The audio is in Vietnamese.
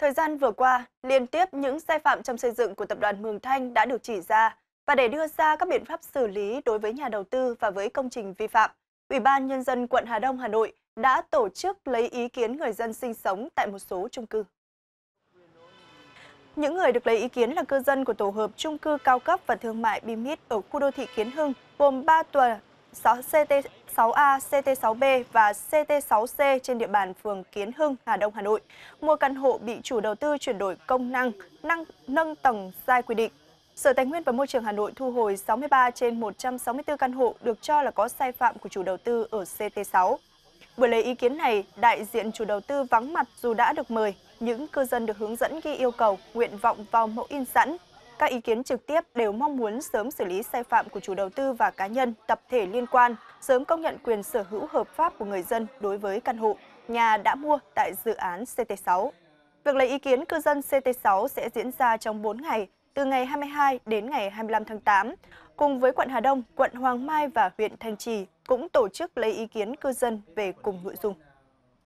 Thời gian vừa qua, liên tiếp những sai phạm trong xây dựng của tập đoàn Mường Thanh đã được chỉ ra và để đưa ra các biện pháp xử lý đối với nhà đầu tư và với công trình vi phạm, Ủy ban Nhân dân quận Hà Đông, Hà Nội đã tổ chức lấy ý kiến người dân sinh sống tại một số chung cư. Những người được lấy ý kiến là cư dân của tổ hợp chung cư cao cấp và thương mại Bimit ở khu đô thị Kiến Hưng, gồm 3 tòa 6 CT CT6A, CT6B và CT6C trên địa bàn phường Kiến Hưng, Hà Đông, Hà Nội. Mua căn hộ bị chủ đầu tư chuyển đổi công năng, năng nâng tầng sai quy định. Sở Tài nguyên và Môi trường Hà Nội thu hồi 63 trên 164 căn hộ được cho là có sai phạm của chủ đầu tư ở CT6. Buổi lấy ý kiến này, đại diện chủ đầu tư vắng mặt dù đã được mời, những cư dân được hướng dẫn ghi yêu cầu, nguyện vọng vào mẫu in sẵn các ý kiến trực tiếp đều mong muốn sớm xử lý sai phạm của chủ đầu tư và cá nhân, tập thể liên quan, sớm công nhận quyền sở hữu hợp pháp của người dân đối với căn hộ, nhà đã mua tại dự án CT6. Việc lấy ý kiến cư dân CT6 sẽ diễn ra trong 4 ngày, từ ngày 22 đến ngày 25 tháng 8. Cùng với quận Hà Đông, quận Hoàng Mai và huyện Thanh Trì cũng tổ chức lấy ý kiến cư dân về cùng nội dung.